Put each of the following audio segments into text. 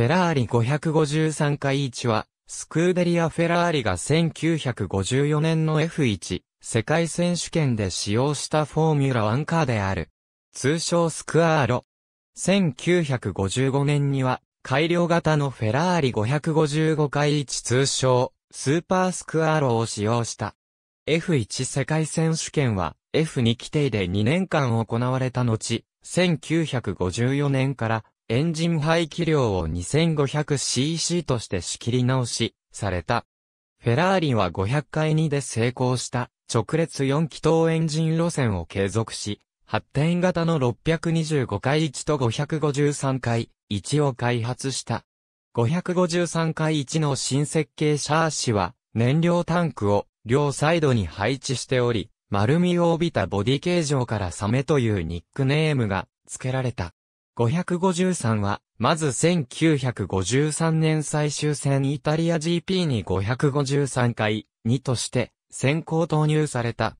フェラーリ553回1は、スクーデリア・フェラーリが1954年の F1 世界選手権で使用したフォーミュラワンカーである。通称スクアーロ。1955年には改良型のフェラーリ555回1通称スーパースクアーロを使用した。F1 世界選手権は F2 規定で2年間行われた後、1954年からエンジン排気量を 2500cc として仕切り直し、された。フェラーリは500回2で成功した直列4気筒エンジン路線を継続し、発展型の625回1と553回1を開発した。553回1の新設計シャーシは燃料タンクを両サイドに配置しており、丸みを帯びたボディ形状からサメというニックネームが付けられた。553は、まず1953年最終戦イタリア GP に553回、2として、先行投入された。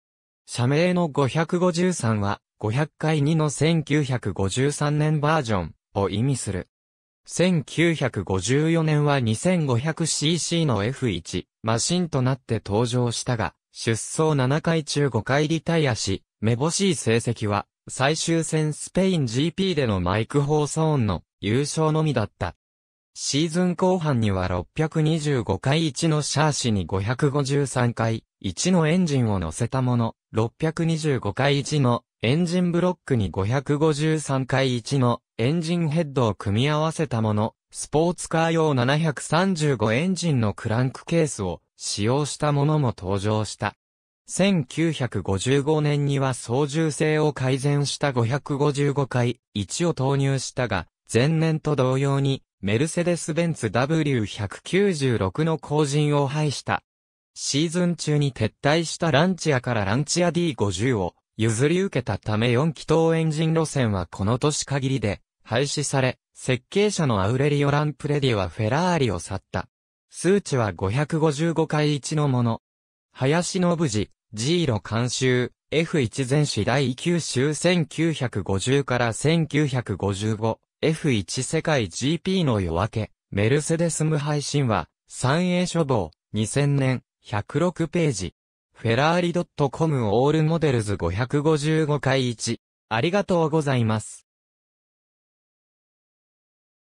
社名の553は、500回2の1953年バージョンを意味する。1954年は 2500cc の F1 マシンとなって登場したが、出走7回中5回リタイアし、めぼしい成績は最終戦スペイン GP でのマイク・ホーソーンの優勝のみだった。シーズン後半には625回1のシャーシに553回1のエンジンを乗せたもの、625回1のエンジンブロックに553回1のエンジンヘッドを組み合わせたもの、スポーツカー用735エンジンのクランクケースを使用したものも登場した。1955年には操縦性を改善した555回1を投入したが、前年と同様に、メルセデス・ベンツ W196 の後陣を廃した。シーズン中に撤退したランチアからランチア D50 を譲り受けたため4気筒エンジン路線はこの年限りで廃止され、設計者のアウレリオ・ランプレディはフェラーリを去った。数値は555回1のもの。林信次、G 路監修、F1 全史第9週1950から1955、F1 世界 GP の夜明け、メルセデス無配信は、三栄書房、2000年、106ページ。フェラーリ .com オールモデルズ555回1。ありがとうございます。